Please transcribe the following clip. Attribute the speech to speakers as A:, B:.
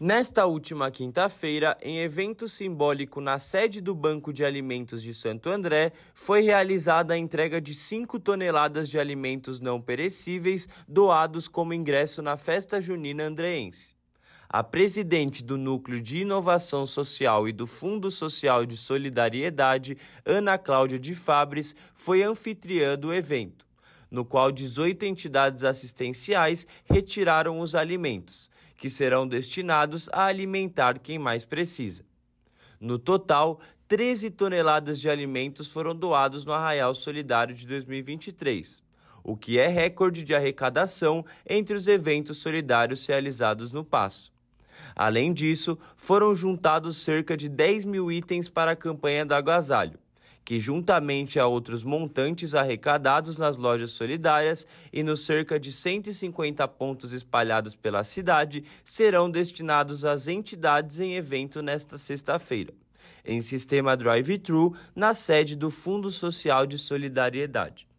A: Nesta última quinta-feira, em evento simbólico na sede do Banco de Alimentos de Santo André, foi realizada a entrega de 5 toneladas de alimentos não perecíveis doados como ingresso na festa junina andreense. A presidente do Núcleo de Inovação Social e do Fundo Social de Solidariedade, Ana Cláudia de Fabres, foi anfitriã do evento, no qual 18 entidades assistenciais retiraram os alimentos que serão destinados a alimentar quem mais precisa. No total, 13 toneladas de alimentos foram doados no Arraial Solidário de 2023, o que é recorde de arrecadação entre os eventos solidários realizados no Passo. Além disso, foram juntados cerca de 10 mil itens para a campanha da Agasalho que, juntamente a outros montantes arrecadados nas lojas solidárias e nos cerca de 150 pontos espalhados pela cidade, serão destinados às entidades em evento nesta sexta-feira. Em sistema drive-thru, na sede do Fundo Social de Solidariedade.